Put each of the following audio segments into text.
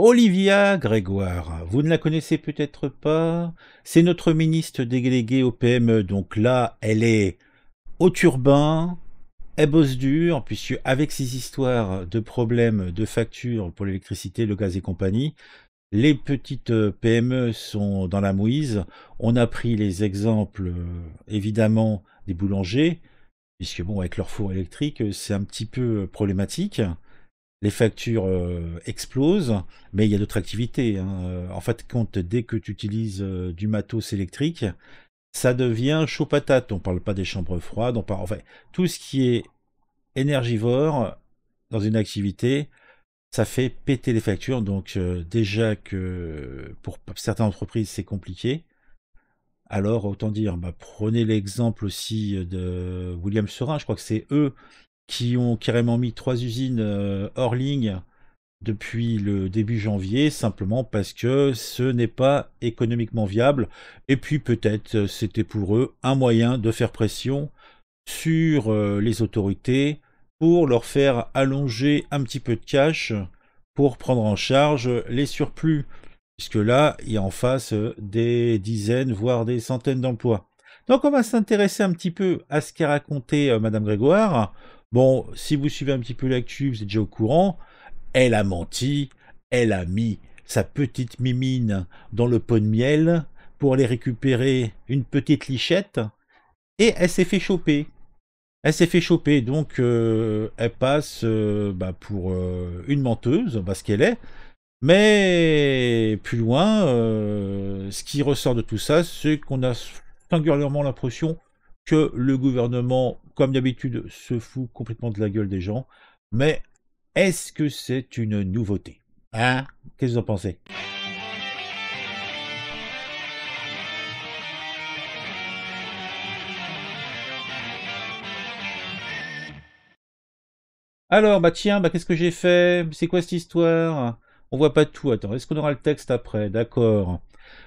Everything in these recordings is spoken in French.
Olivia Grégoire, vous ne la connaissez peut-être pas, c'est notre ministre déléguée au PME, donc là, elle est au turbin, elle bosse dur, puisque avec ces histoires de problèmes de factures pour l'électricité, le gaz et compagnie, les petites euh, PME sont dans la mouise. On a pris les exemples, euh, évidemment, des boulangers, puisque bon, avec leur four électrique, c'est un petit peu euh, problématique les factures euh, explosent, mais il y a d'autres activités. Hein. Euh, en fait, compte dès que tu utilises euh, du matos électrique, ça devient chaud patate. On parle pas des chambres froides, on parle, tout ce qui est énergivore dans une activité, ça fait péter les factures. Donc déjà que pour certaines entreprises, c'est compliqué. Alors autant dire, bah, prenez l'exemple aussi de William Serin, je crois que c'est eux qui ont carrément mis trois usines euh, hors ligne depuis le début janvier, simplement parce que ce n'est pas économiquement viable. Et puis peut-être euh, c'était pour eux un moyen de faire pression sur euh, les autorités pour leur faire allonger un petit peu de cash pour prendre en charge les surplus. Puisque là, il y a en face des dizaines, voire des centaines d'emplois. Donc on va s'intéresser un petit peu à ce qu'a raconté Madame Grégoire. Bon, si vous suivez un petit peu l'actu, vous êtes déjà au courant. Elle a menti, elle a mis sa petite mimine dans le pot de miel pour aller récupérer une petite lichette et elle s'est fait choper. Elle s'est fait choper, donc euh, elle passe euh, bah, pour euh, une menteuse, parce qu'elle est. Mais plus loin, ce qui ressort de tout ça, c'est qu'on a singulièrement l'impression que le gouvernement, comme d'habitude, se fout complètement de la gueule des gens. Mais est-ce que c'est une nouveauté Hein Qu'est-ce que vous en pensez Alors, bah tiens, bah qu'est-ce que j'ai fait C'est quoi cette histoire On voit pas tout. Attends, est-ce qu'on aura le texte après D'accord.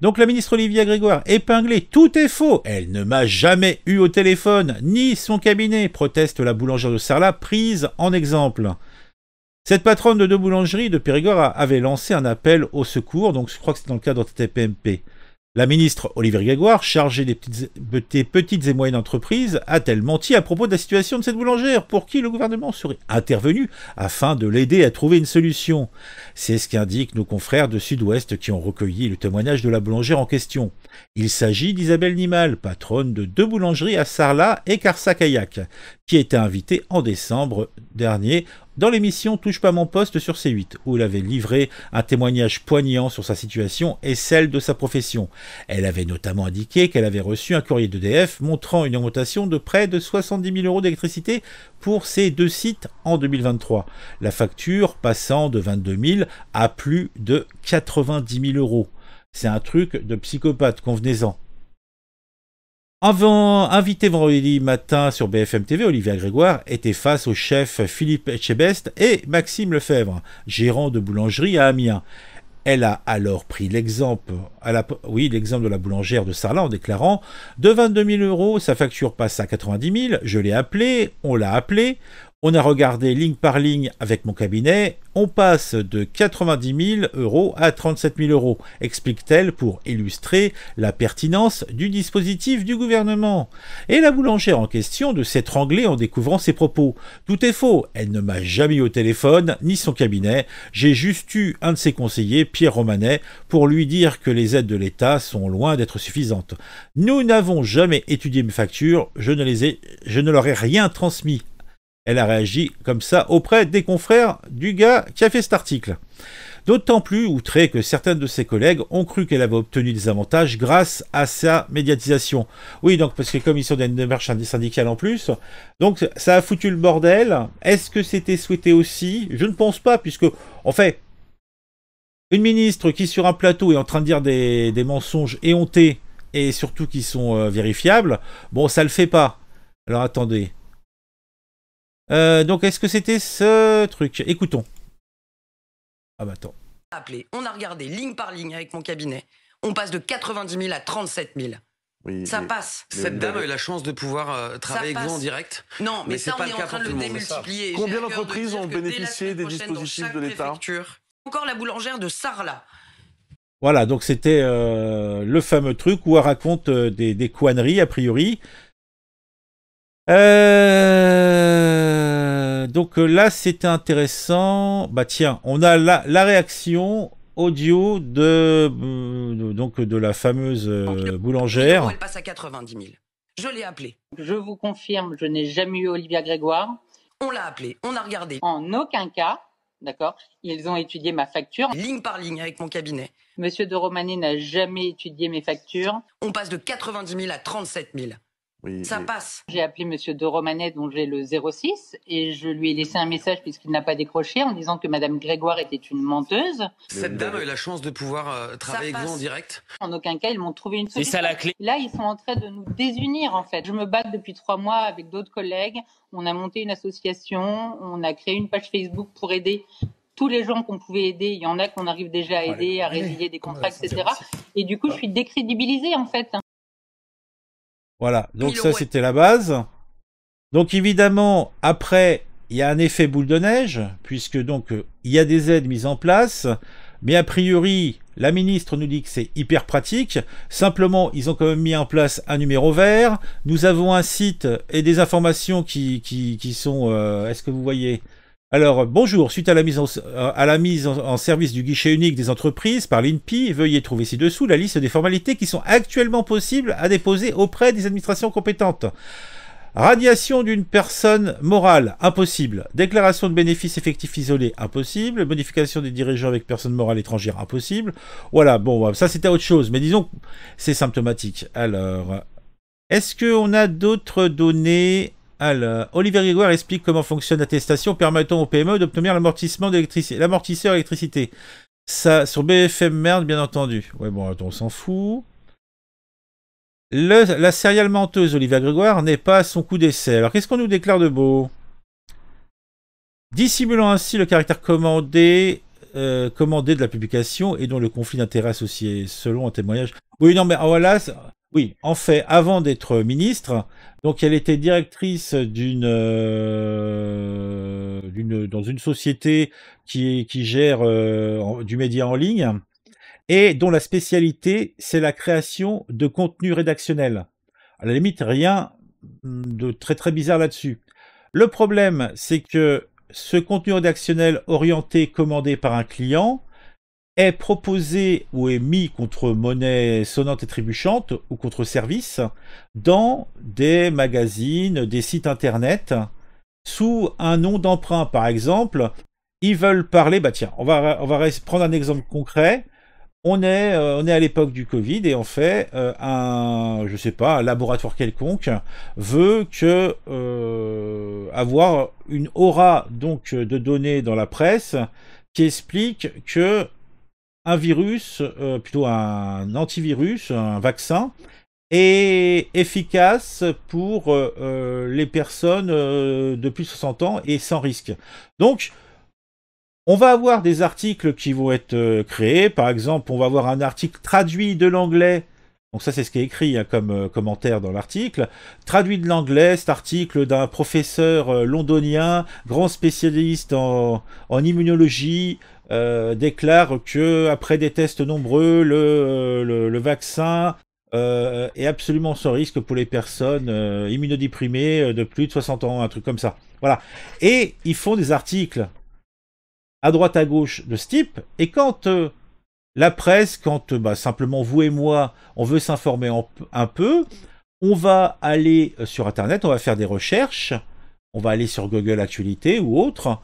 Donc la ministre Olivia Grégoire, épinglée, tout est faux. Elle ne m'a jamais eu au téléphone, ni son cabinet, proteste la boulangère de Sarlat, prise en exemple. Cette patronne de deux boulangeries de Périgord avait lancé un appel au secours, donc je crois que c'est dans le cadre de TPMP. La ministre Olivier Grégoire, chargée des petites, et moyennes entreprises, a-t-elle menti à propos de la situation de cette boulangère pour qui le gouvernement serait intervenu afin de l'aider à trouver une solution C'est ce qu'indiquent nos confrères de Sud-Ouest qui ont recueilli le témoignage de la boulangère en question. Il s'agit d'Isabelle Nimal, patronne de deux boulangeries à Sarlat et carsac Kayak, qui était invitée en décembre dernier dans l'émission Touche pas mon poste sur C8, où elle avait livré un témoignage poignant sur sa situation et celle de sa profession. Elle avait notamment indiqué qu'elle avait reçu un courrier d'EDF montrant une augmentation de près de 70 000 euros d'électricité pour ces deux sites en 2023, la facture passant de 22 000 à plus de 90 000 euros. C'est un truc de psychopathe, convenez-en. Avant, invité vendredi matin sur BFM TV, Olivia Grégoire était face au chef Philippe Echebest et Maxime Lefebvre, gérant de boulangerie à Amiens. Elle a alors pris l'exemple, oui, l'exemple de la boulangère de Sarlat en déclarant De 22 000 euros, sa facture passe à 90 000, je l'ai appelé, on l'a appelé, on a regardé ligne par ligne avec mon cabinet. On passe de 90 000 euros à 37 000 euros, explique-t-elle pour illustrer la pertinence du dispositif du gouvernement. Et la boulangère en question de s'étrangler en découvrant ses propos. Tout est faux. Elle ne m'a jamais eu au téléphone, ni son cabinet. J'ai juste eu un de ses conseillers, Pierre Romanet, pour lui dire que les aides de l'État sont loin d'être suffisantes. Nous n'avons jamais étudié mes factures. Je ne les ai, je ne leur ai rien transmis, elle a réagi comme ça auprès des confrères du gars qui a fait cet article. D'autant plus outré que certains de ses collègues ont cru qu'elle avait obtenu des avantages grâce à sa médiatisation. Oui, donc parce que comme ils sont des une syndicales en plus, donc ça a foutu le bordel. Est-ce que c'était souhaité aussi Je ne pense pas, puisque en fait, une ministre qui sur un plateau est en train de dire des, mensonges éhontés et surtout qui sont euh, vérifiables, bon, ça le fait pas. Alors attendez, euh, donc, est-ce que c'était ce truc Écoutons. Ah bah attends. On a regardé ligne par ligne avec mon cabinet. On passe de 90 000 à 37 000. Oui, ça passe. Cette dame a eu la chance de pouvoir euh, travailler avec vous en direct. Non, mais, c'est ça, on est en train de le démultiplier. Combien d'entreprises ont bénéficié des dispositifs de l'État Encore la boulangère de Sarla. Voilà, donc c'était euh, le fameux truc où elle raconte des, des, a priori, euh, donc euh, là, c'était intéressant. Bah tiens, on a la, réaction audio euh, de, donc de la fameuse boulangère. Elle passe à 90 000. Je l'ai appelé. Je vous confirme, je n'ai jamais eu Olivia Grégoire. On l'a appelé. on a regardé. En aucun cas, d'accord, ils ont étudié ma facture. Ligne par ligne avec mon cabinet. Monsieur de Romanet n'a jamais étudié mes factures. On passe de 90 000 à 37 000 ça passe. J'ai appelé Monsieur de Romanet, dont j'ai le 06, et je lui ai laissé un message puisqu'il n'a pas décroché en disant que Madame Grégoire était une menteuse. Cette dame a eu la chance de pouvoir euh, travailler avec vous en direct. En aucun cas, ils m'ont trouvé une solution. C'est ça la clé. Là, ils sont en train de nous désunir en fait. Je me bats depuis trois mois avec d'autres collègues. On a monté une association, on a créé une page Facebook pour aider tous les gens qu'on pouvait aider, il y en a qu'on arrive déjà à ah, aider, à résilier des contrats, etc. Et du coup, je ah. suis décrédibilisée en fait. Voilà, donc ça c'était la base. Donc évidemment, après, il y a un effet boule de neige, puisque donc il y a des aides mises en place, mais a priori, la ministre nous dit que c'est hyper pratique. Simplement, ils ont quand même mis en place un numéro vert. Nous avons un site et des informations qui, qui, qui sont... Euh, est-ce que vous voyez alors, bonjour, suite à la mise en, euh, à la mise en, service du guichet unique des entreprises par l'INPI, veuillez trouver ci-dessous la liste des formalités qui sont actuellement possibles à déposer auprès des administrations compétentes. Radiation d'une personne morale, impossible. Déclaration de bénéfices effectifs isolés, impossible. Modification des dirigeants avec personne morale étrangère, impossible. Voilà, bon, bah, ça c'était autre chose, mais disons, c'est symptomatique. Alors, est-ce qu'on a d'autres données alors, Olivier Grégoire explique comment fonctionne l'attestation permettant aux PME d'obtenir l'amortissement d'électricité, l'amortisseur électricité. Ça, sur BFM merde, bien entendu. Ouais, bon, on s'en fout. la céréale menteuse, Olivier Grégoire, n'est pas à son coup d'essai. Alors, qu'est-ce qu'on nous déclare de beau Dissimulant ainsi le caractère commandé, euh, commandé de la publication et dont le conflit d'intérêts associé, selon un témoignage. Oui, non, mais voilà, oh, oui, en fait, avant d'être ministre, donc elle était directrice d'une, euh, dans une société qui, gère euh, du média en ligne et dont la spécialité c'est la création de contenu rédactionnel. À la limite, rien de très très bizarre là-dessus. Le problème, c'est que ce contenu rédactionnel orienté commandé par un client, est proposé ou est mis contre monnaie sonnante et trébuchante ou contre service dans des magazines, des sites internet sous un nom d'emprunt par exemple. Ils veulent parler, bah tiens, on va, on va prendre un exemple concret. On est, euh, on est à l'époque du Covid et en fait euh, un, je sais pas, un laboratoire quelconque veut que euh, avoir une aura donc de données dans la presse qui explique que un virus, euh, plutôt un antivirus, un vaccin, est efficace pour euh, euh, les personnes de plus de 60 ans et sans risque. Donc, on va avoir des articles qui vont être créés. Par exemple, on va avoir un article traduit de l'anglais. Donc ça, c'est ce qui est écrit comme commentaire dans l'article. Traduit de l'anglais, cet article d'un professeur londonien, grand spécialiste en immunologie, déclarent euh, déclare que après des tests nombreux, le, euh, le, vaccin euh, est absolument sans risque pour les personnes immunodéprimées de plus de 60 ans, un truc comme ça. Voilà. Et ils font des articles à droite à gauche de ce type. Et quand la presse, quand bah, simplement vous et moi, on veut s'informer un peu, on va aller sur Internet, on va faire des recherches, on va aller sur Google Actualité ou autre,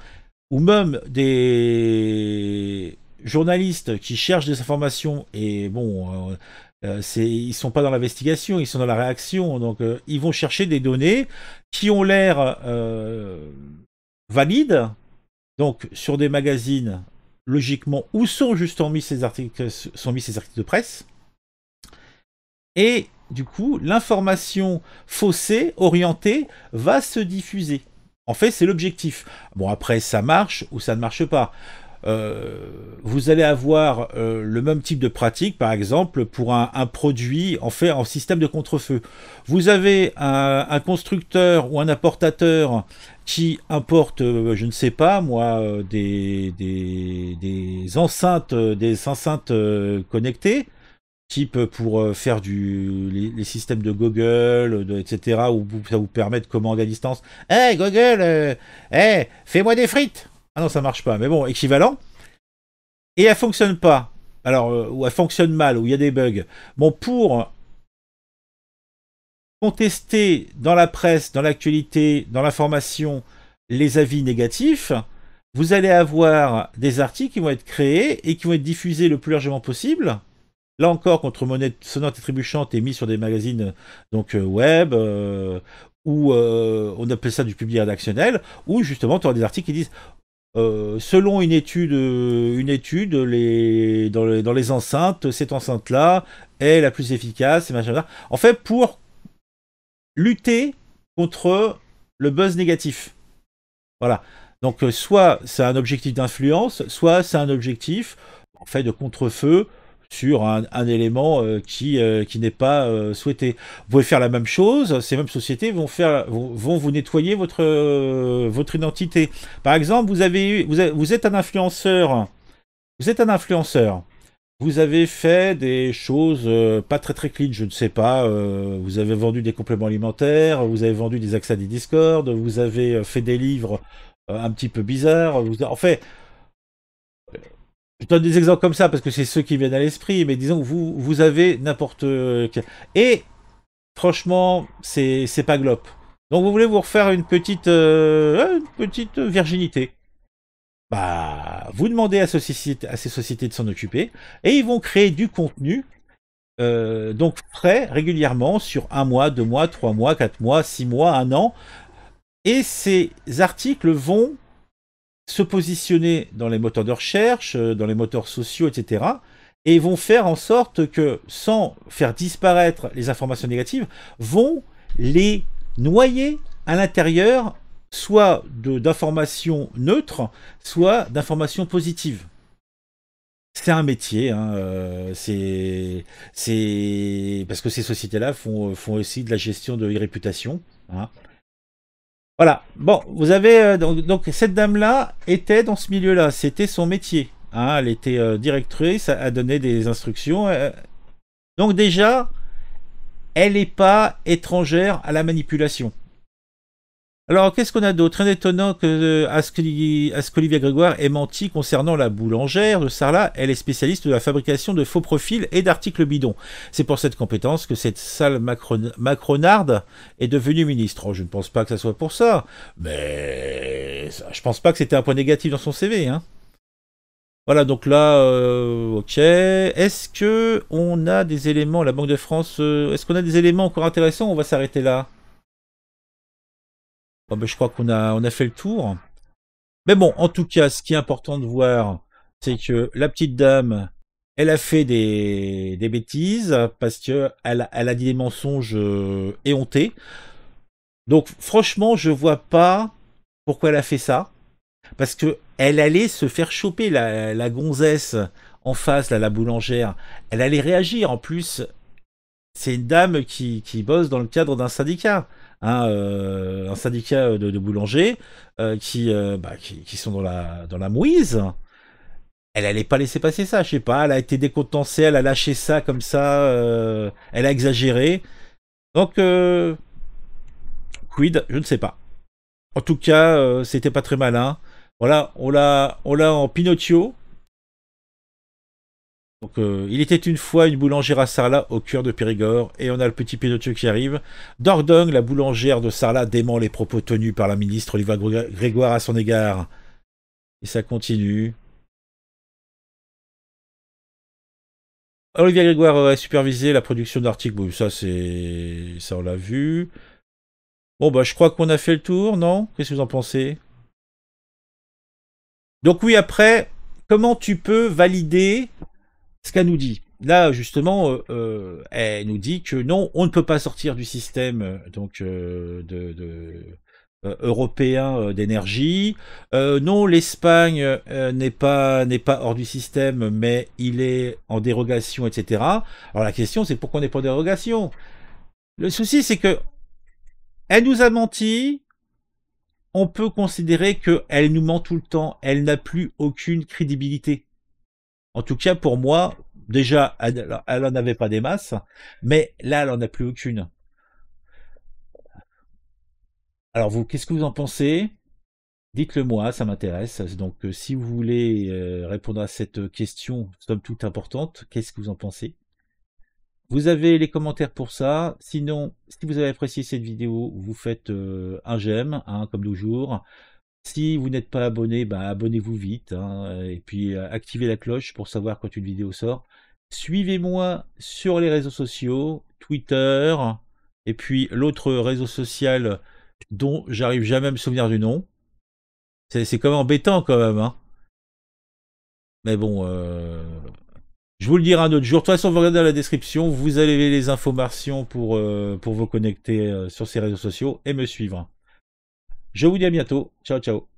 ou même des journalistes qui cherchent des informations et bon, euh, euh, c'est, ils sont pas dans l'investigation, ils sont dans la réaction, donc euh, ils vont chercher des données qui ont l'air valides, donc sur des magazines logiquement où sont justement mis ces articles, sont mis ces articles de presse, et du coup l'information faussée, orientée, va se diffuser. En fait, c'est l'objectif. Bon, après, ça marche ou ça ne marche pas. Euh, vous allez avoir euh, le même type de pratique, par exemple, pour un, produit en fait en système de contrefeu. Vous avez un, constructeur ou un importateur qui importe, euh, je ne sais pas moi, des enceintes, des enceintes connectées type pour euh, faire du, les, systèmes de Google, etc., où ça vous permet de commander à distance. Hé, eh, hey, Google, hey, euh, eh, fais-moi des frites Ah non, ça marche pas, mais bon, équivalent. Et elle fonctionne pas. Alors, euh, ou elle fonctionne mal, ou il y a des bugs. Bon, pour contester dans la presse, dans l'actualité, dans l'information, les avis négatifs, vous allez avoir des articles qui vont être créés et qui vont être diffusés le plus largement possible là encore contre monnaie sonante et trébuchante mis sur des magazines euh, donc euh, web euh, ou on appelle ça du public rédactionnel, où justement tu auras des articles qui disent selon une étude, une étude les, dans, les, enceintes, cette enceinte-là est la plus efficace, et machin, En fait, pour lutter contre le buzz négatif. Voilà. Donc, soit c'est un objectif d'influence, soit c'est un objectif, en fait, de contre-feu sur un, élément euh, qui, euh, qui n'est pas euh, souhaité. Vous pouvez faire la même chose, ces mêmes sociétés vont, faire, vont, vous nettoyer votre, votre identité. Par exemple, vous, avez, vous, êtes un influenceur. Vous êtes un influenceur. Vous avez fait des choses pas très très clean, je ne sais pas. vous avez vendu des compléments alimentaires, vous avez vendu des accès à des Discord, vous avez fait des livres un petit peu bizarres. Vous, en fait, je donne des exemples comme ça parce que c'est ceux qui viennent à l'esprit, mais disons que vous, vous avez n'importe Et franchement, c'est pas glop. Donc vous voulez vous refaire une petite, euh, petite virginité. Bah, vous demandez à, à ces sociétés de s'en occuper et ils vont créer du contenu euh, donc frais régulièrement sur un mois, deux mois, trois mois, quatre mois, six mois, un an. Et ces articles vont se positionner dans les moteurs de recherche, euh, dans les moteurs sociaux, etc. Et vont faire en sorte que, sans faire disparaître les informations négatives, vont les noyer à l'intérieur, soit d'informations neutres, soit d'informations positives. C'est un métier, hein, euh, c'est parce que ces sociétés-là font, aussi de la gestion de réputation hein. Voilà. Bon, vous avez euh, donc, cette dame-là était dans ce milieu-là. C'était son métier. Hein. Elle était euh, directrice, a donné des instructions. Euh, donc déjà, elle n'est pas étrangère à la manipulation. Alors, qu'est-ce qu'on a d'autre Rien d'étonnant que euh, à ce qu'Olivia Grégoire ait menti concernant la boulangère de Sarlat. Elle est spécialiste de la fabrication de faux profils et d'articles bidons. C'est pour cette compétence que cette sale macronarde est devenue ministre. Oh, je ne pense pas que ça soit pour ça, mais je je pense pas que c'était un point négatif dans son CV. Hein. Voilà, donc là, euh, ok. Est-ce que on a des éléments, la Banque de France, euh, est-ce qu'on a des éléments encore intéressants On va s'arrêter là. Ah ben, je crois qu'on a, on a fait le tour. Mais bon, en tout cas, ce qui est important de voir, c'est que la petite dame, elle a fait des, des bêtises parce que elle, a dit des mensonges euh, éhontés. Donc, franchement, je vois pas pourquoi elle a fait ça. Parce que elle allait se faire choper la, gonzesse en face, la boulangère. Elle allait réagir. En plus, c'est une dame qui, qui bosse dans le cadre d'un syndicat. Euh, un, syndicat de, boulangers euh, euh, bah, qui, qui, sont dans la, dans la mouise. Elle n'allait pas laisser passer ça, je sais pas. Elle a été décontenancée, elle a lâché ça comme ça, elle a exagéré. Donc, quid, je ne sais pas. En tout cas, c'était pas très malin. Voilà, on l'a, on l'a en Pinocchio. Donc, euh, il était une fois une boulangère à Sarlat, au cœur de Périgord, et on a le petit pédotier qui arrive. Dordogne, la boulangère de Sarlat, dément les propos tenus par la ministre Olivia Grégoire à son égard. Et ça continue. Olivier Grégoire a supervisé la production d'articles. Bon, ça, c'est. Ça, on l'a vu. Bon, bah, je crois qu'on a fait le tour, non Qu'est-ce que vous en pensez Donc, oui, après, comment tu peux valider ce qu'elle nous dit. Là, justement, euh, euh, elle nous dit que non, on ne peut pas sortir du système euh, donc de, européen d'énergie. non, l'Espagne n'est pas n'est pas hors du système, mais il est en dérogation, etc. Alors la question, c'est pourquoi on n'est pas en dérogation Le souci, c'est que elle nous a menti. On peut considérer qu'elle nous ment tout le temps. Elle n'a plus aucune crédibilité. En tout cas, pour moi, déjà, elle, n'en avait pas des masses, mais là, elle n'en a plus aucune. Alors vous, qu'est-ce que vous en pensez Dites-le moi, ça m'intéresse. Donc euh, si vous voulez euh, répondre à cette question, somme toute importante, qu'est-ce que vous en pensez Vous avez les commentaires pour ça. Sinon, si vous avez apprécié cette vidéo, vous faites euh, un j'aime, hein, comme toujours. Si vous n'êtes pas abonné, bah, abonnez-vous vite. Hein, et puis euh, activez la cloche pour savoir quand une vidéo sort. Suivez-moi sur les réseaux sociaux, Twitter, et puis l'autre réseau social dont j'arrive jamais à me souvenir du nom. C'est quand même embêtant quand même. Hein. Mais bon, euh, je vous le dirai un autre jour. De toute façon, vous regardez dans la description, vous avez les informations pour, euh, pour vous connecter sur ces réseaux sociaux et me suivre. Je vous dis à bientôt. Ciao, ciao.